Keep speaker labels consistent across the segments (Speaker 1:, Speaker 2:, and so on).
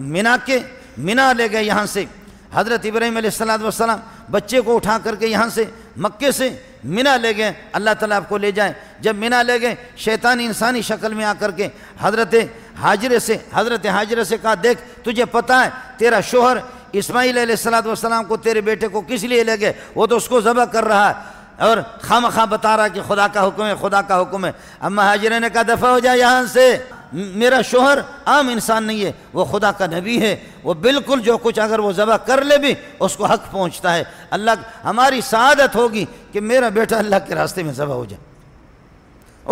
Speaker 1: मीना के मीना ले गए यहाँ से हज़रत इब्राहिम सलाम बच्चे को उठा करके यहाँ से मक्के से मिना ले गए अल्लाह ताला आपको ले जाए जब मिना ले गए शैतान इंसानी शक्ल में आकर के हजरत हाजरे से हजरत हाजरे से कहा देख तुझे पता है तेरा शोहर इसमाईल सलाम को तेरे बेटे को किस लिए ले गए वो तो उसको ज़बह कर रहा है और खाम खा बता रहा कि खुदा का हुक्म है खुदा का हुक्म है अम्मा हाजरे ने कहा दफ़ा हो जाए यहाँ से मेरा शोहर आम इंसान नहीं है वो खुदा का नबी है वो बिल्कुल जो कुछ अगर वो ज़बह कर ले भी उसको हक पहुंचता है अल्लाह हमारी शहादत होगी कि मेरा बेटा अल्लाह के रास्ते में ज़बह हो जाए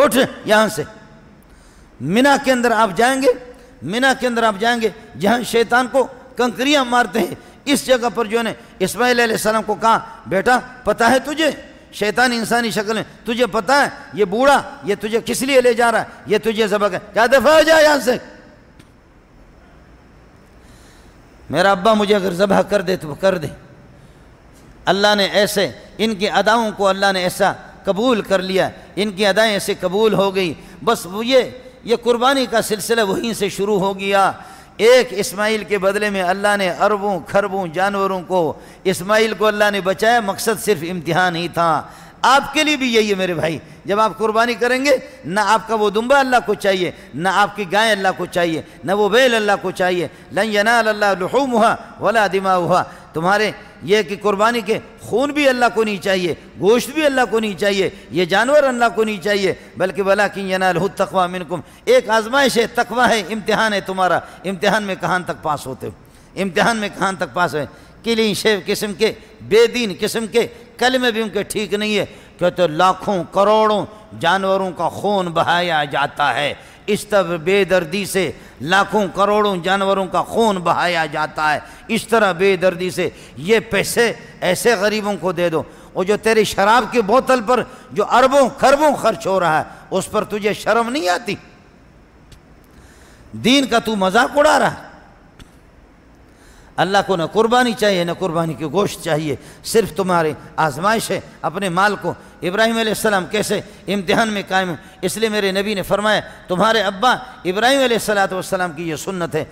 Speaker 1: उठ यहाँ से मीना के अंदर आप जाएंगे मीना के अंदर आप जाएंगे जहाँ शैतान को कंकरियाँ मारते हैं इस जगह पर जो है इसमाईल सलाम को कहा बेटा पता है तुझे शैतान इंसानी शक्ल में तुझे पता है ये बूढ़ा ये तुझे किस लिए ले जा रहा है ये तुझे सबक है क्या दफा हो जाए यहां से मेरा अब्बा मुझे अगर जबह कर दे तो कर दे अल्लाह ने ऐसे इनकी अदाओं को अल्लाह ने ऐसा कबूल कर लिया इनकी अदाएं ऐसे कबूल हो गई बस ये ये कुर्बानी का सिलसिला वहीं से शुरू हो गया एक इस्माइल के बदले में अल्लाह ने अरबों खरबों जानवरों को इस्माइल को अल्लाह ने बचाया मकसद सिर्फ इम्तिहान ही था आपके लिए भी यही है मेरे भाई जब आप कुर्बानी करेंगे ना आपका वो दुम्बा अल्लाह को चाहिए ना आपकी गाय अल्लाह को चाहिए ना वो बैल अल्लाह को चाहिए लंजना अल्लाह लहूम हुआ वला दिमाग हुआ तुम्हारे यह कि कुर्बानी के खून भी अल्लाह को नहीं चाहिए गोश्त भी अल्लाह को नहीं चाहिए ये जानवर अल्लाह को नहीं चाहिए बल्कि भला कि तकवा मिनकुम एक आजमाइश है तकवा है इम्तहान है तुम्हारा इम्तहान में कहाँ तक पास होते हो इम्तहान में कहाँ तक पास है किली शेव किस्म के बेदीन किस्म के कल में भी उनके ठीक नहीं है क्यों तो लाखों करोड़ों जानवरों का खून बहाया जाता है इस तरह बेदर्दी से लाखों करोड़ों जानवरों का खून बहाया जाता है इस तरह बेदर्दी से ये पैसे ऐसे गरीबों को दे दो और जो तेरी शराब की बोतल पर जो अरबों खरबों खर्च हो रहा है उस पर तुझे शर्म नहीं आती दीन का तू मजाक उड़ा रहा अल्लाह को ना कुर्बानी चाहिए न कुर्बानी के गोश्त चाहिए सिर्फ तुम्हारे आजमाइश है अपने माल को इब्राहिम सलाम कैसे इम्तहान में कायम इसलिए मेरे नबी ने फरमाया तुम्हारे अब्बा इब्राहिम सलात की यह सुन्नत है